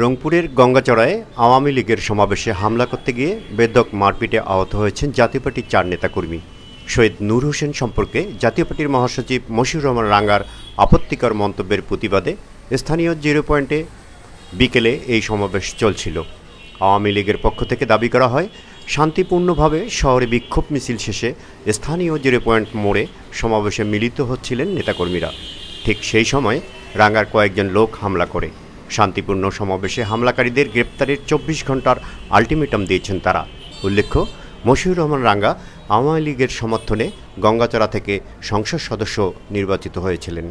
রংপুরের গঙ্গাচড়ায় আওয়ামী লীগের সমাবেশে হামলা করতে গিয়ে বেদক মারপিটে আহত হয়েছেন জাতীয় পার্টির চার নেতাকর্মী শহীদ নূর হোসেন সম্পর্কে জাতীয় পার্টির মহাসচিব মশিউর রহমান রাঙ্গার আপত্তিকর মন্তব্যের প্রতিবাদে স্থানীয় জিরো পয়েন্টে বিকেলে এই সমাবেশ চলছিল আওয়ামী লীগের পক্ষ থেকে দাবি করা হয় শান্তিপূর্ণভাবে শহরে বিক্ষোভ মিছিল শেষে স্থানীয় জিরো পয়েন্ট মোড়ে সমাবেশে মিলিত হচ্ছিলেন নেতাকর্মীরা ঠিক সেই সময় রাঙ্গার কয়েকজন লোক হামলা করে শান্তিপূর্ণ সমাবেশে হামলাকারীদের গ্রেপ্তারের চব্বিশ ঘন্টার আলটিমেটাম দিয়েছেন তারা উল্লেখ্য মশিউর রহমান রাঙ্গা আওয়ামী লীগের সমর্থনে গঙ্গাচড়া থেকে সংসদ সদস্য নির্বাচিত হয়েছিলেন